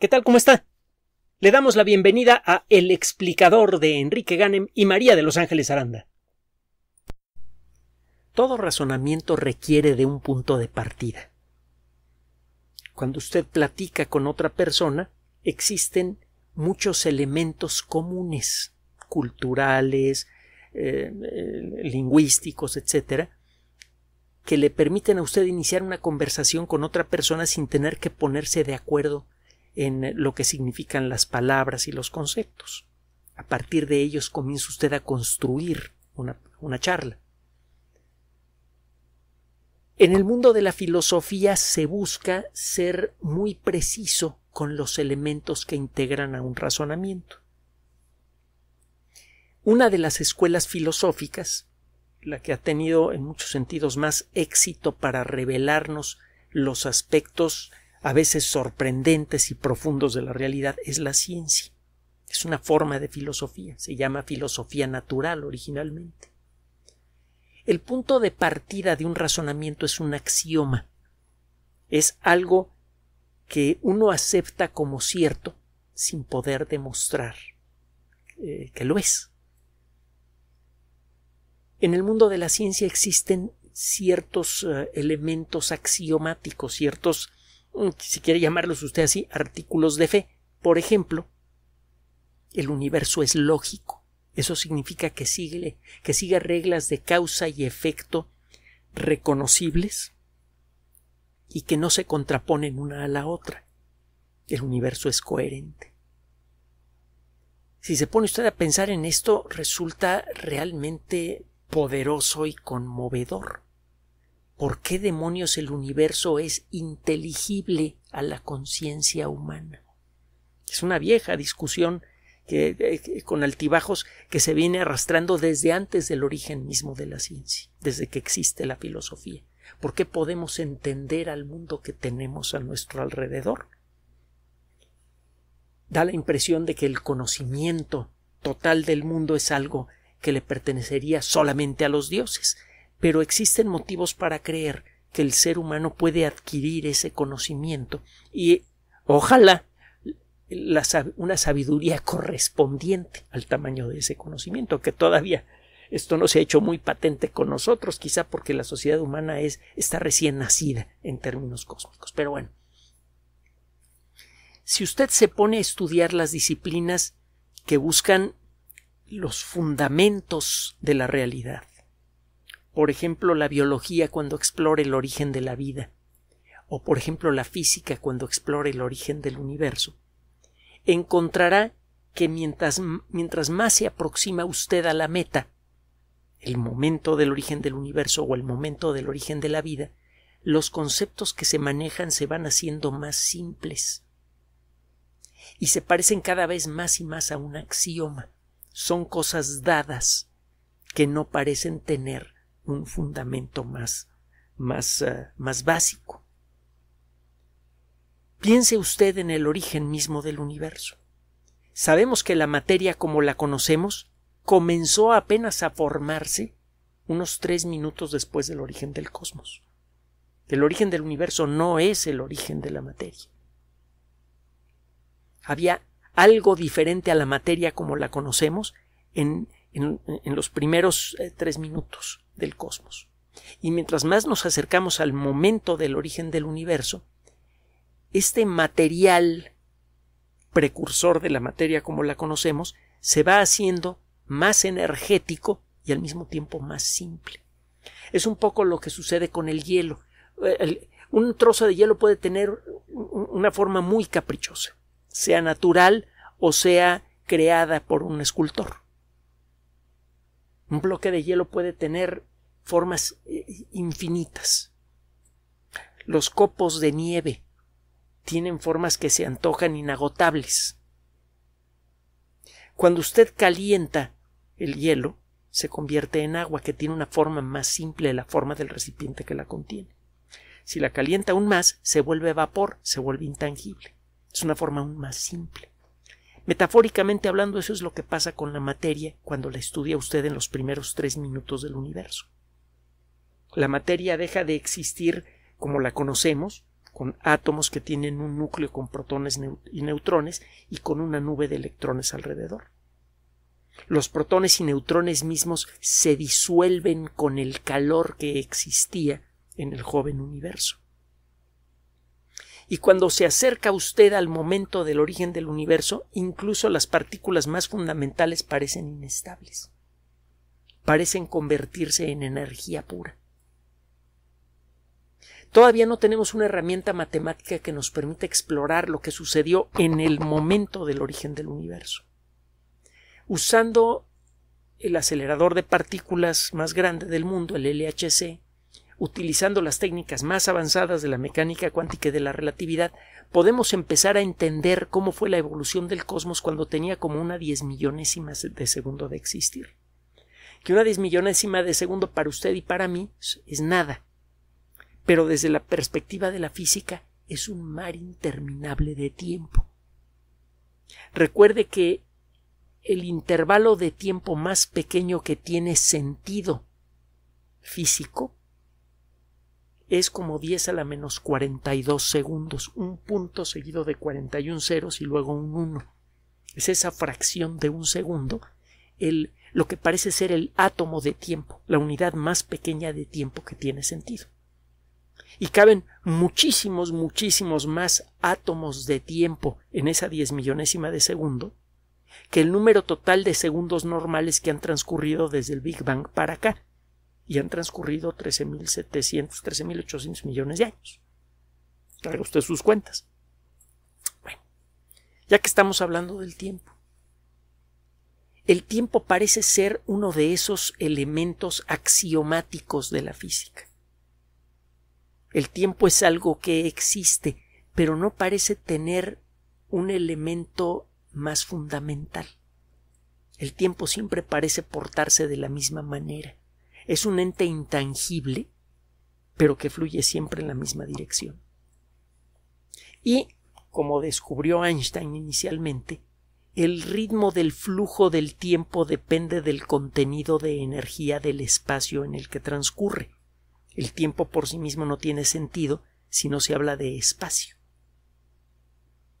¿Qué tal? ¿Cómo está? Le damos la bienvenida a El explicador de Enrique Ganem y María de Los Ángeles Aranda. Todo razonamiento requiere de un punto de partida. Cuando usted platica con otra persona, existen muchos elementos comunes, culturales, eh, eh, lingüísticos, etcétera, que le permiten a usted iniciar una conversación con otra persona sin tener que ponerse de acuerdo en lo que significan las palabras y los conceptos. A partir de ellos comienza usted a construir una, una charla. En el mundo de la filosofía se busca ser muy preciso con los elementos que integran a un razonamiento. Una de las escuelas filosóficas, la que ha tenido en muchos sentidos más éxito para revelarnos los aspectos a veces sorprendentes y profundos de la realidad es la ciencia. Es una forma de filosofía, se llama filosofía natural originalmente. El punto de partida de un razonamiento es un axioma, es algo que uno acepta como cierto sin poder demostrar eh, que lo es. En el mundo de la ciencia existen ciertos eh, elementos axiomáticos, ciertos Mm, si quiere llamarlos usted así, artículos de fe. Por ejemplo, el universo es lógico. Eso significa que sigue, que siga reglas de causa y efecto reconocibles y que no se contraponen una a la otra. El universo es coherente. Si se pone usted a pensar en esto, resulta realmente poderoso y conmovedor. ¿Por qué demonios el universo es inteligible a la conciencia humana? Es una vieja discusión eh, con altibajos que se viene arrastrando desde antes del origen mismo de la ciencia, desde que existe la filosofía. ¿Por qué podemos entender al mundo que tenemos a nuestro alrededor? Da la impresión de que el conocimiento total del mundo es algo que le pertenecería solamente a los dioses, pero existen motivos para creer que el ser humano puede adquirir ese conocimiento y ojalá una sabiduría correspondiente al tamaño de ese conocimiento, que todavía esto no se ha hecho muy patente con nosotros, quizá porque la sociedad humana es, está recién nacida en términos cósmicos. Pero bueno, si usted se pone a estudiar las disciplinas que buscan los fundamentos de la realidad, por ejemplo, la biología cuando explore el origen de la vida, o por ejemplo, la física cuando explore el origen del universo, encontrará que mientras, mientras más se aproxima usted a la meta, el momento del origen del universo o el momento del origen de la vida, los conceptos que se manejan se van haciendo más simples y se parecen cada vez más y más a un axioma. Son cosas dadas que no parecen tener un fundamento más, más, eh, más básico. Piense usted en el origen mismo del universo. Sabemos que la materia como la conocemos comenzó apenas a formarse unos tres minutos después del origen del cosmos. El origen del universo no es el origen de la materia. Había algo diferente a la materia como la conocemos en en, los primeros eh, tres minutos del cosmos. Y mientras más nos acercamos al momento del origen del universo, este material precursor de la materia como la conocemos se va haciendo más energético y al mismo tiempo más simple. Es un poco lo que sucede con el hielo. Eh, un trozo de hielo puede tener una forma muy caprichosa, sea natural o sea creada por un escultor. Un bloque de hielo puede tener formas eh, infinitas. Los copos de nieve tienen formas que se antojan inagotables. Cuando usted calienta el hielo, se convierte en agua que tiene una forma más simple de la forma del recipiente que la contiene. Si la calienta aún más, se vuelve vapor, se vuelve intangible. Es una forma aún más simple. Metafóricamente hablando, eso es lo que pasa con la materia cuando la estudia usted en los primeros tres minutos del universo. La materia deja de existir como la conocemos, con átomos que tienen un núcleo con protones y neutrones y con una nube de electrones alrededor. Los protones y neutrones mismos se disuelven con el calor que existía en el joven universo. Y cuando se acerca usted al momento del origen del universo, incluso las partículas más fundamentales parecen inestables, parecen convertirse en energía pura. Todavía no tenemos una herramienta matemática que nos permita explorar lo que sucedió en el momento del origen del universo. Usando el acelerador de partículas más grande del mundo, el LHC, utilizando las técnicas más avanzadas de la mecánica cuántica y de la relatividad, podemos empezar a entender cómo fue la evolución del cosmos cuando tenía como una diez millonésima de segundo de existir. Que una diez millonésima de segundo para usted y para mí es nada, pero desde la perspectiva de la física es un mar interminable de tiempo. Recuerde que el intervalo de tiempo más pequeño que tiene sentido físico es como 10 a la menos 42 segundos, un punto seguido de 41 ceros y luego un 1. Es esa fracción de un segundo, el, lo que parece ser el átomo de tiempo, la unidad más pequeña de tiempo que tiene sentido. Y caben muchísimos, muchísimos más átomos de tiempo en esa diez millonésima de segundo que el número total de segundos normales que han transcurrido desde el Big Bang para acá, y han transcurrido 13.700, 13.800 millones de años. Haga usted sus cuentas. Bueno, ya que estamos hablando del tiempo, el tiempo parece ser uno de esos elementos axiomáticos de la física. El tiempo es algo que existe, pero no parece tener un elemento más fundamental. El tiempo siempre parece portarse de la misma manera es un ente intangible, pero que fluye siempre en la misma dirección. Y, como descubrió Einstein inicialmente, el ritmo del flujo del tiempo depende del contenido de energía del espacio en el que transcurre. El tiempo por sí mismo no tiene sentido si no se habla de espacio.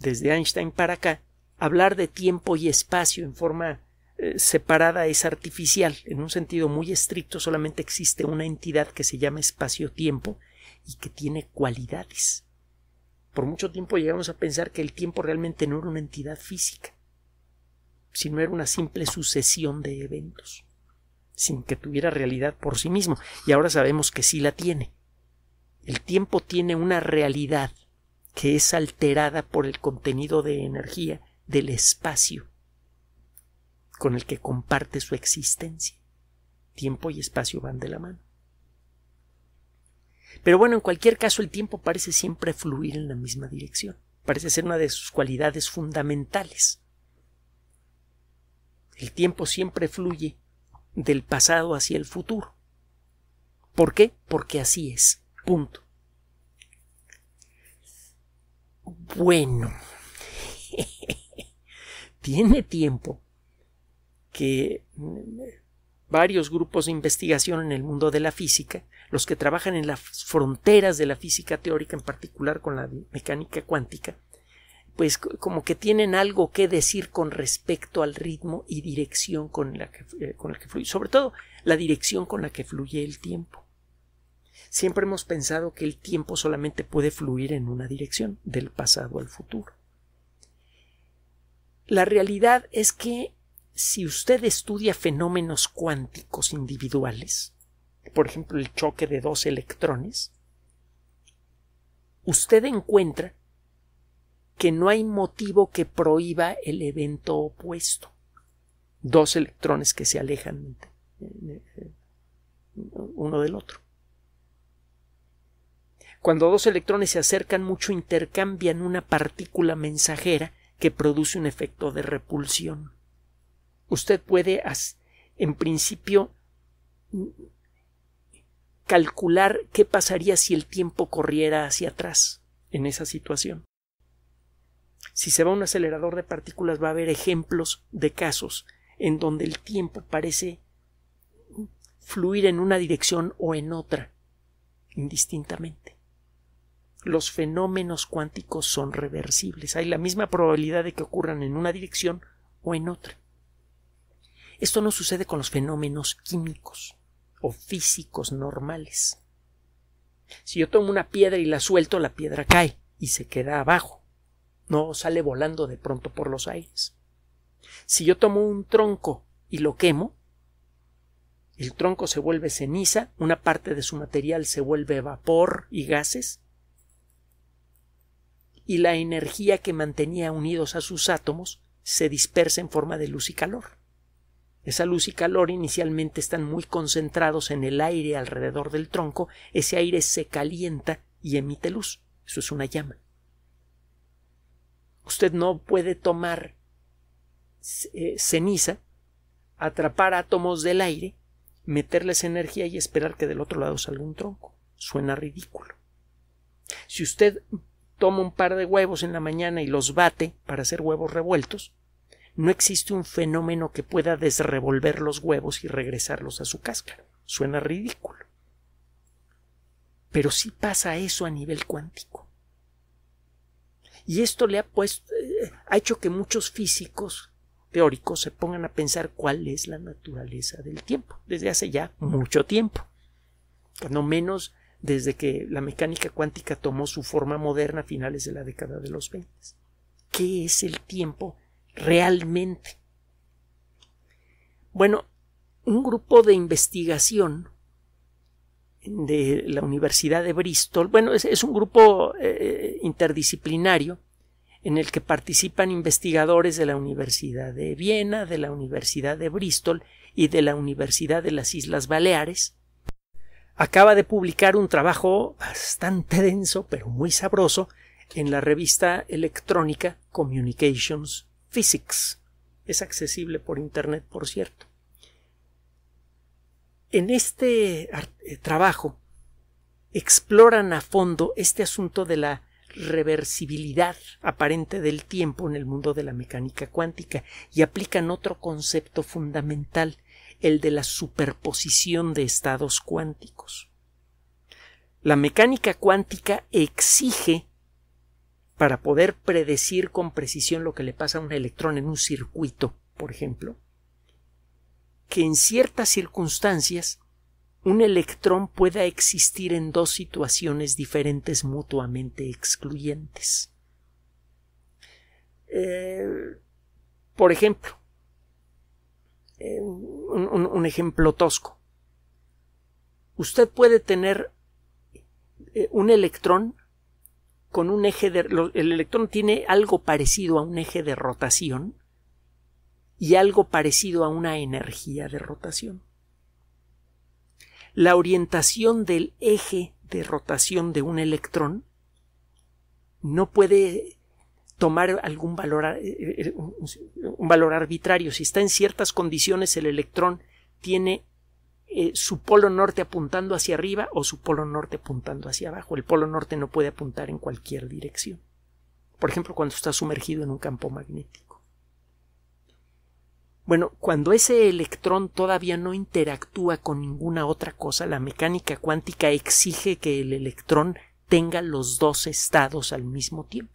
Desde Einstein para acá, hablar de tiempo y espacio en forma eh, separada es artificial. En un sentido muy estricto solamente existe una entidad que se llama espacio-tiempo y que tiene cualidades. Por mucho tiempo llegamos a pensar que el tiempo realmente no era una entidad física, sino era una simple sucesión de eventos, sin que tuviera realidad por sí mismo. Y ahora sabemos que sí la tiene. El tiempo tiene una realidad que es alterada por el contenido de energía del espacio con el que comparte su existencia. Tiempo y espacio van de la mano. Pero bueno, en cualquier caso el tiempo parece siempre fluir en la misma dirección. Parece ser una de sus cualidades fundamentales. El tiempo siempre fluye del pasado hacia el futuro. ¿Por qué? Porque así es. Punto. Bueno. Tiene tiempo que mm, varios grupos de investigación en el mundo de la física, los que trabajan en las fronteras de la física teórica, en particular con la mecánica cuántica, pues como que tienen algo que decir con respecto al ritmo y dirección con la que, eh, con que fluye, sobre todo la dirección con la que fluye el tiempo. Siempre hemos pensado que el tiempo solamente puede fluir en una dirección, del pasado al futuro. La realidad es que si usted estudia fenómenos cuánticos individuales, por ejemplo el choque de dos electrones, usted encuentra que no hay motivo que prohíba el evento opuesto. Dos electrones que se alejan uno del otro. Cuando dos electrones se acercan mucho intercambian una partícula mensajera que produce un efecto de repulsión usted puede, en principio, mm, calcular qué pasaría si el tiempo corriera hacia atrás en esa situación. Si se va a un acelerador de partículas va a haber ejemplos de casos en donde el tiempo parece fluir en una dirección o en otra, indistintamente. Los fenómenos cuánticos son reversibles. Hay la misma probabilidad de que ocurran en una dirección o en otra. Esto no sucede con los fenómenos químicos o físicos normales. Si yo tomo una piedra y la suelto, la piedra cae y se queda abajo. No sale volando de pronto por los aires. Si yo tomo un tronco y lo quemo, el tronco se vuelve ceniza, una parte de su material se vuelve vapor y gases, y la energía que mantenía unidos a sus átomos se dispersa en forma de luz y calor. Esa luz y calor inicialmente están muy concentrados en el aire alrededor del tronco, ese aire se calienta y emite luz. Eso es una llama. Usted no puede tomar eh, ceniza, atrapar átomos del aire, meterles energía y esperar que del otro lado salga un tronco. Suena ridículo. Si usted toma un par de huevos en la mañana y los bate para hacer huevos revueltos, no existe un fenómeno que pueda desrevolver los huevos y regresarlos a su cáscara. Suena ridículo. Pero sí pasa eso a nivel cuántico. Y esto le ha puesto, eh, ha hecho que muchos físicos teóricos se pongan a pensar cuál es la naturaleza del tiempo, desde hace ya mucho tiempo. No menos desde que la mecánica cuántica tomó su forma moderna a finales de la década de los 20. ¿Qué es el tiempo realmente. Bueno, un grupo de investigación de la Universidad de Bristol, bueno, es, un grupo eh, interdisciplinario en el que participan investigadores de la Universidad de Viena, de la Universidad de Bristol y de la Universidad de las Islas Baleares, acaba de publicar un trabajo bastante denso, pero muy sabroso, en la revista electrónica Communications Physics. Es accesible por Internet, por cierto. En este eh, trabajo exploran a fondo este asunto de la reversibilidad aparente del tiempo en el mundo de la mecánica cuántica y aplican otro concepto fundamental, el de la superposición de estados cuánticos. La mecánica cuántica exige para poder predecir con precisión lo que le pasa a un electrón en un circuito, por ejemplo, que en ciertas circunstancias un electrón pueda existir en dos situaciones diferentes mutuamente excluyentes. Eh, por ejemplo, eh, un, ejemplo tosco. Usted puede tener eh, un electrón con un eje de, el electrón tiene algo parecido a un eje de rotación y algo parecido a una energía de rotación. La orientación del eje de rotación de un electrón no puede tomar algún valor, eh, eh, un valor arbitrario. Si está en ciertas condiciones, el electrón tiene eh, su polo norte apuntando hacia arriba o su polo norte apuntando hacia abajo. El polo norte no puede apuntar en cualquier dirección. Por ejemplo, cuando está sumergido en un campo magnético. Bueno, cuando ese electrón todavía no interactúa con ninguna otra cosa, la mecánica cuántica exige que el electrón tenga los dos estados al mismo tiempo.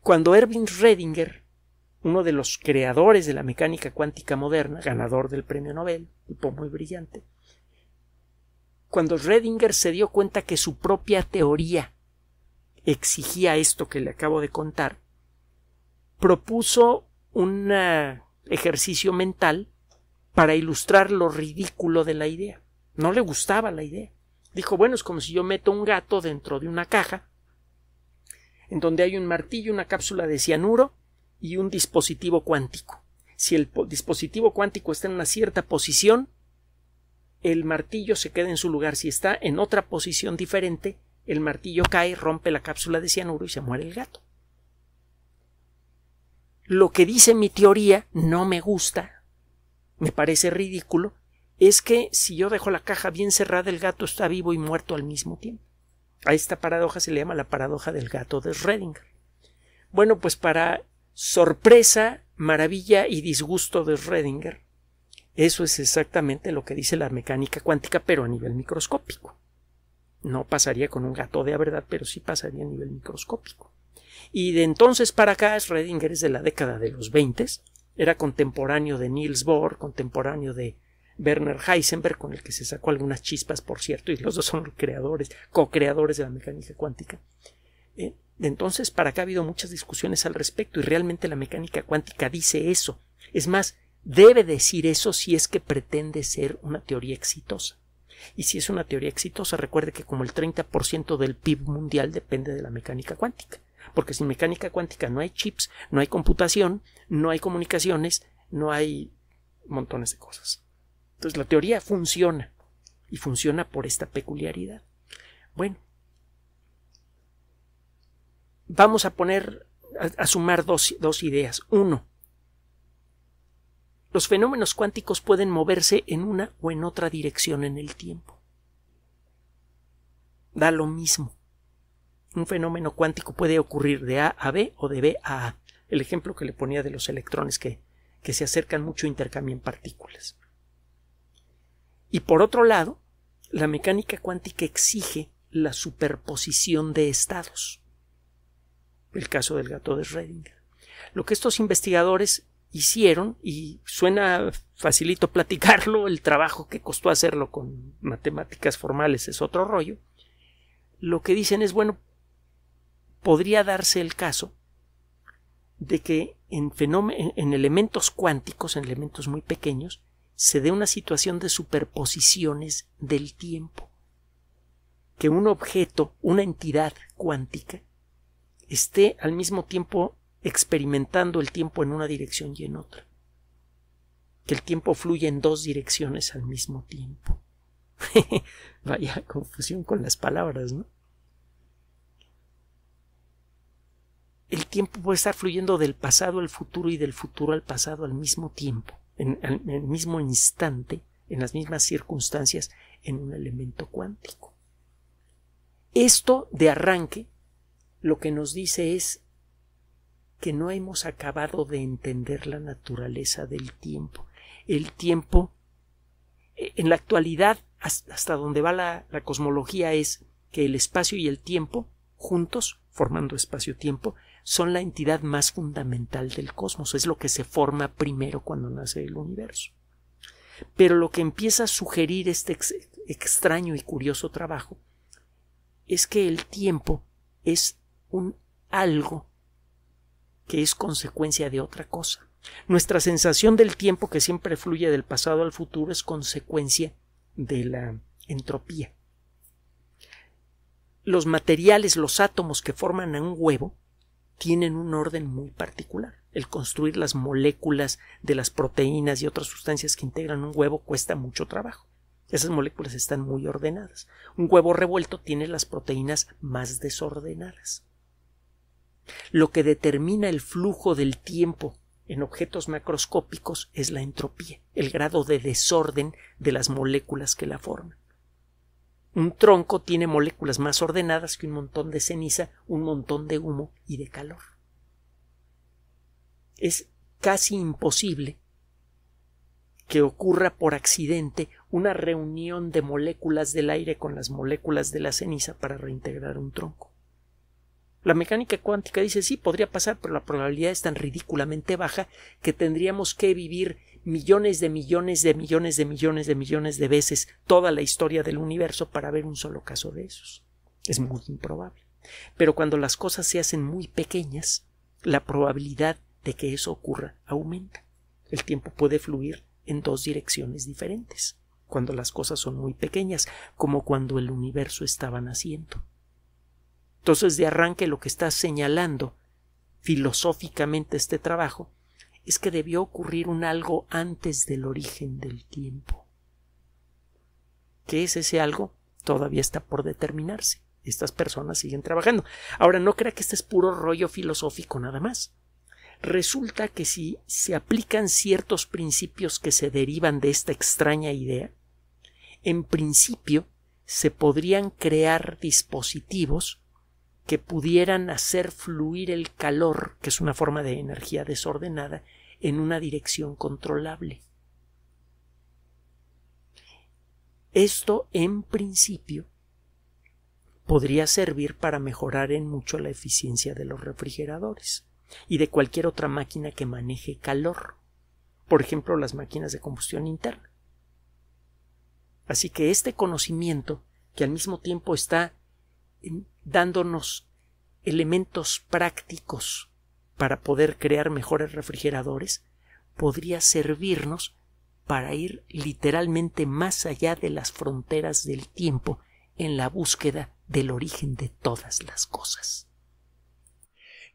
Cuando Erwin Redinger uno de los creadores de la mecánica cuántica moderna, ganador del premio Nobel, tipo muy brillante, cuando Redinger se dio cuenta que su propia teoría exigía esto que le acabo de contar, propuso un ah, ejercicio mental para ilustrar lo ridículo de la idea. No le gustaba la idea. Dijo, bueno, es como si yo meto un gato dentro de una caja en donde hay un martillo, una cápsula de cianuro y un dispositivo cuántico. Si el dispositivo cuántico está en una cierta posición, el martillo se queda en su lugar. Si está en otra posición diferente, el martillo cae, rompe la cápsula de cianuro y se muere el gato. Lo que dice mi teoría no me gusta, me parece ridículo, es que si yo dejo la caja bien cerrada, el gato está vivo y muerto al mismo tiempo. A esta paradoja se le llama la paradoja del gato de Schrödinger. Bueno, pues para sorpresa, maravilla y disgusto de Schrödinger. Eso es exactamente lo que dice la mecánica cuántica, pero a nivel microscópico. No pasaría con un gato de verdad, pero sí pasaría a nivel microscópico. Y de entonces para acá, Schrödinger es de la década de los 20, era contemporáneo de Niels Bohr, contemporáneo de Werner Heisenberg, con el que se sacó algunas chispas, por cierto, y los dos son creadores, co-creadores de la mecánica cuántica. Eh, entonces para acá ha habido muchas discusiones al respecto y realmente la mecánica cuántica dice eso. Es más, debe decir eso si es que pretende ser una teoría exitosa. Y si es una teoría exitosa, recuerde que como el 30% del PIB mundial depende de la mecánica cuántica. Porque sin mecánica cuántica no hay chips, no hay computación, no hay comunicaciones, no hay montones de cosas. Entonces la teoría funciona y funciona por esta peculiaridad. Bueno, vamos a poner, a, sumar dos, ideas. Uno, los fenómenos cuánticos pueden moverse en una o en otra dirección en el tiempo. Da lo mismo. Un fenómeno cuántico puede ocurrir de A a B o de B a A. El ejemplo que le ponía de los electrones que, que se acercan mucho e intercambian partículas. Y por otro lado, la mecánica cuántica exige la superposición de estados el caso del gato de Schrödinger. Lo que estos investigadores hicieron, y suena facilito platicarlo, el trabajo que costó hacerlo con matemáticas formales es otro rollo, lo que dicen es, bueno, podría darse el caso de que en, en elementos cuánticos, en elementos muy pequeños, se dé una situación de superposiciones del tiempo, que un objeto, una entidad cuántica, esté al mismo tiempo experimentando el tiempo en una dirección y en otra. Que el tiempo fluya en dos direcciones al mismo tiempo. Vaya confusión con las palabras, ¿no? El tiempo puede estar fluyendo del pasado al futuro y del futuro al pasado al mismo tiempo, en, en el mismo instante, en las mismas circunstancias, en un elemento cuántico. Esto de arranque lo que nos dice es que no hemos acabado de entender la naturaleza del tiempo. El tiempo, e, en la actualidad, hasta donde va la, cosmología es que el espacio y el tiempo, juntos, formando espacio-tiempo, son la entidad más fundamental del cosmos, es lo que se forma primero cuando nace el universo. Pero lo que empieza a sugerir este extraño y curioso trabajo es que el tiempo es un algo que es consecuencia de otra cosa. Nuestra sensación del tiempo que siempre fluye del pasado al futuro es consecuencia de la entropía. Los materiales, los átomos que forman a un huevo, tienen un orden muy particular. El construir las moléculas de las proteínas y otras sustancias que integran un huevo cuesta mucho trabajo. Esas moléculas están muy ordenadas. Un huevo revuelto tiene las proteínas más desordenadas. Lo que determina el flujo del tiempo en objetos macroscópicos es la entropía, el grado de desorden de las moléculas que la forman. Un tronco tiene moléculas más ordenadas que un montón de ceniza, un montón de humo y de calor. Es casi imposible que ocurra por accidente una reunión de moléculas del aire con las moléculas de la ceniza para reintegrar un tronco. La mecánica cuántica dice sí, podría pasar, pero la probabilidad es tan ridículamente baja que tendríamos que vivir millones de millones de millones de millones de millones de veces toda la historia del universo para ver un solo caso de esos. Es muy improbable. Pero cuando las cosas se hacen muy pequeñas, la probabilidad de que eso ocurra aumenta. El tiempo puede fluir en dos direcciones diferentes, cuando las cosas son muy pequeñas, como cuando el universo estaba naciendo. Entonces, de arranque, lo que está señalando filosóficamente este trabajo es que debió ocurrir un algo antes del origen del tiempo. ¿Qué es ese algo? Todavía está por determinarse. Estas personas siguen trabajando. Ahora, no crea que este es puro rollo filosófico nada más. Resulta que si se aplican ciertos principios que se derivan de esta extraña idea, en principio se podrían crear dispositivos que pudieran hacer fluir el calor, que es una forma de energía desordenada, en una dirección controlable. Esto, en principio, podría servir para mejorar en mucho la eficiencia de los refrigeradores y de cualquier otra máquina que maneje calor, por ejemplo las máquinas de combustión interna. Así que este conocimiento, que al mismo tiempo está dándonos elementos prácticos para poder crear mejores refrigeradores, podría servirnos para ir literalmente más allá de las fronteras del tiempo en la búsqueda del origen de todas las cosas.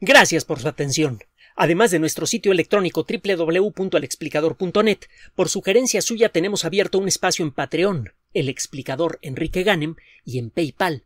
Gracias por su atención. Además de nuestro sitio electrónico www.alexplicador.net, por sugerencia suya tenemos abierto un espacio en Patreon, el explicador Enrique Ganem, y en PayPal,